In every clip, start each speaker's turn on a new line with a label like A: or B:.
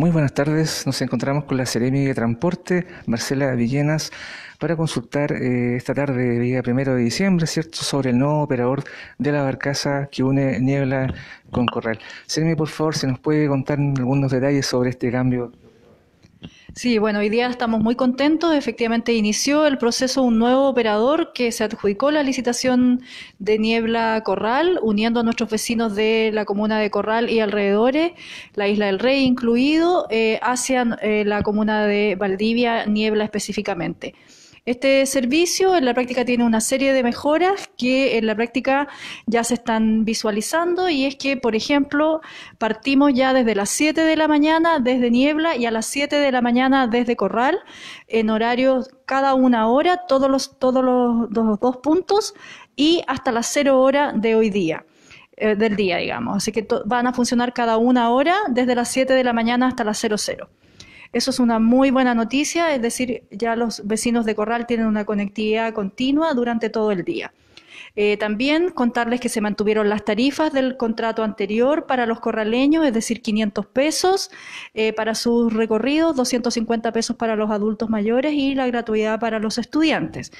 A: Muy buenas tardes, nos encontramos con la Ceremi de Transporte, Marcela Villenas, para consultar eh, esta tarde, día primero de diciembre, ¿cierto?, sobre el nuevo operador de la barcaza que une Niebla con Corral. Seremi, por favor, si nos puede contar algunos detalles sobre este cambio
B: Sí, bueno, hoy día estamos muy contentos. Efectivamente, inició el proceso un nuevo operador que se adjudicó la licitación de Niebla Corral, uniendo a nuestros vecinos de la comuna de Corral y alrededores, la Isla del Rey incluido, eh, hacia eh, la comuna de Valdivia, Niebla específicamente. Este servicio en la práctica tiene una serie de mejoras que en la práctica ya se están visualizando y es que, por ejemplo, partimos ya desde las 7 de la mañana desde Niebla y a las 7 de la mañana desde Corral en horarios cada una hora, todos los, todos los, dos puntos y hasta las 0 hora de hoy día eh, del día, digamos. Así que van a funcionar cada una hora desde las 7 de la mañana hasta las 00. Eso es una muy buena noticia, es decir, ya los vecinos de Corral tienen una conectividad continua durante todo el día. Eh, también contarles que se mantuvieron las tarifas del contrato anterior para los corraleños, es decir, 500 pesos eh, para sus recorridos, 250 pesos para los adultos mayores y la gratuidad para los estudiantes.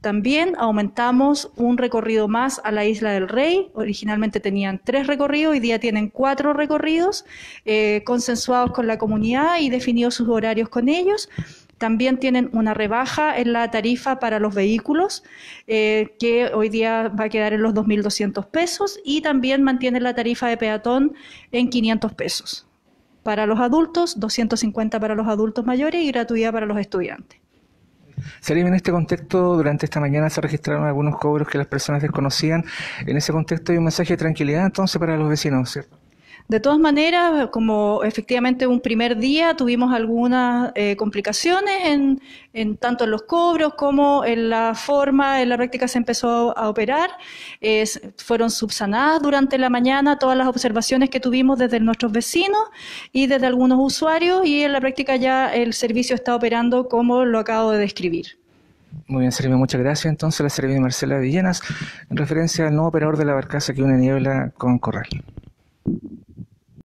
B: También aumentamos un recorrido más a la Isla del Rey. Originalmente tenían tres recorridos, hoy día tienen cuatro recorridos eh, consensuados con la comunidad y definidos sus horarios con ellos. También tienen una rebaja en la tarifa para los vehículos, eh, que hoy día va a quedar en los 2.200 pesos, y también mantienen la tarifa de peatón en 500 pesos. Para los adultos, 250 para los adultos mayores y gratuidad para los estudiantes.
A: Sería en este contexto, durante esta mañana se registraron algunos cobros que las personas desconocían. En ese contexto hay un mensaje de tranquilidad entonces para los vecinos, ¿cierto?
B: De todas maneras, como efectivamente un primer día tuvimos algunas eh, complicaciones en, tanto en los cobros como en la forma, en la práctica se empezó a operar. fueron subsanadas durante la mañana todas las observaciones que tuvimos desde nuestros vecinos y desde algunos usuarios y en la práctica ya el servicio está operando como lo acabo de describir.
A: Muy bien, Servio, muchas gracias. Entonces, la Servio Marcela Villenas, en referencia al nuevo operador de la barcaza que une Niebla con Corral.